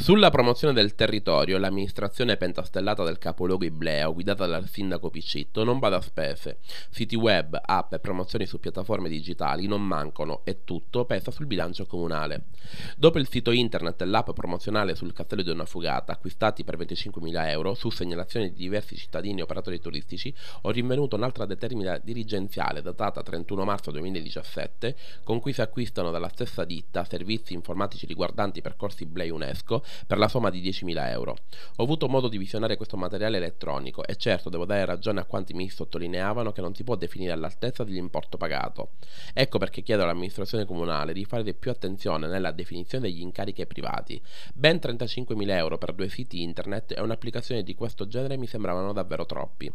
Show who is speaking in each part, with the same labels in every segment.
Speaker 1: Sulla promozione del territorio, l'amministrazione pentastellata del capoluogo Iblea, guidata dal sindaco Picitto, non bada a spese. Siti web, app e promozioni su piattaforme digitali non mancano e tutto pesa sul bilancio comunale. Dopo il sito internet e l'app promozionale sul castello di una fugata, acquistati per 25.000 euro, su segnalazione di diversi cittadini e operatori turistici, ho rinvenuto un'altra determina dirigenziale datata 31 marzo 2017, con cui si acquistano dalla stessa ditta servizi informatici riguardanti i percorsi Iblea UNESCO per la somma di 10.000 euro. Ho avuto modo di visionare questo materiale elettronico e certo devo dare ragione a quanti mi sottolineavano che non si può definire all'altezza dell'importo pagato. Ecco perché chiedo all'amministrazione comunale di fare più attenzione nella definizione degli incarichi ai privati. Ben 35.000 euro per due siti internet e un'applicazione di questo genere mi sembravano davvero troppi.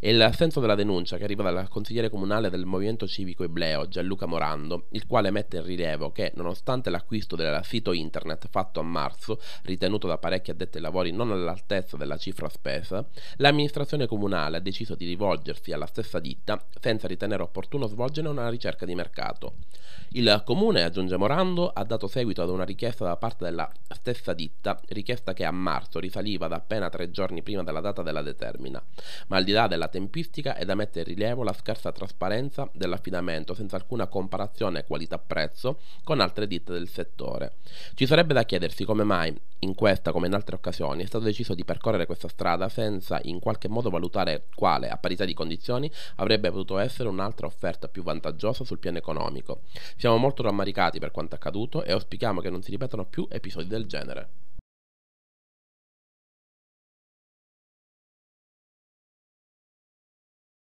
Speaker 1: E il senso della denuncia che arriva dal consigliere comunale del Movimento Civico Ibleo, Gianluca Morando, il quale mette in rilievo che, nonostante l'acquisto del sito internet fatto a marzo, ritenuto da parecchi addetti ai lavori non all'altezza della cifra spesa, l'amministrazione comunale ha deciso di rivolgersi alla stessa ditta senza ritenere opportuno svolgere una ricerca di mercato. Il comune, aggiunge Morando, ha dato seguito ad una richiesta da parte della stessa ditta, richiesta che a marzo risaliva da appena tre giorni prima della data della determina, ma al di là della tempistica è da mettere in rilievo la scarsa trasparenza dell'affidamento senza alcuna comparazione qualità-prezzo con altre ditte del settore. Ci sarebbe da chiedersi come mai in questa, come in altre occasioni, è stato deciso di percorrere questa strada senza in qualche modo valutare quale, a parità di condizioni, avrebbe potuto essere un'altra offerta più vantaggiosa sul piano economico. Siamo molto rammaricati per quanto accaduto e auspichiamo che non si ripetano più episodi del genere.